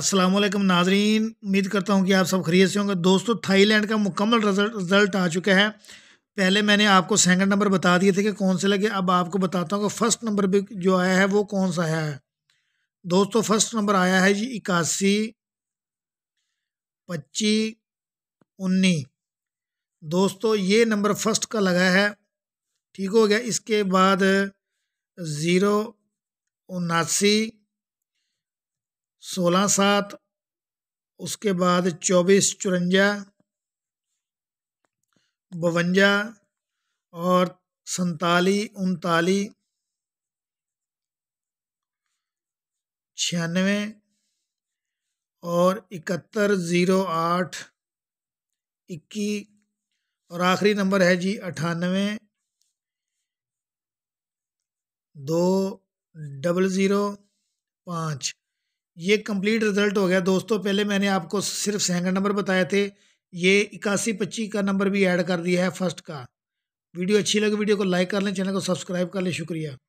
अस्सलाम वालेकुम नाजरीन उम्मीद करता हूँ कि आप सब खरीद से होंगे दोस्तों थाईलैंड का मुकम्मल रिज़ल्ट आ चुका है पहले मैंने आपको सेकंड नंबर बता दिए थे कि कौन से लगे अब आपको बताता हूँ कि फ़र्स्ट नंबर भी जो आया है वो कौन सा आया है दोस्तों फ़र्स्ट नंबर आया है जी इक्यासी पच्ची उन्नीस दोस्तों ये नंबर फर्स्ट का लगा है ठीक हो गया इसके बाद ज़ीरो उनासी सोलह सात उसके बाद चौबीस चुरंजा बवंजा और संताली उनताली छियानवे और इकहत्तर ज़ीरो आठ इक्की और आखिरी नंबर है जी अठानवे दो डबल ज़ीरो पाँच ये कंप्लीट रिज़ल्ट हो गया दोस्तों पहले मैंने आपको सिर्फ सेकंड नंबर बताए थे ये इक्यासी पच्चीस का नंबर भी ऐड कर दिया है फर्स्ट का वीडियो अच्छी लगी वीडियो को लाइक कर लें चैनल को सब्सक्राइब कर लें शुक्रिया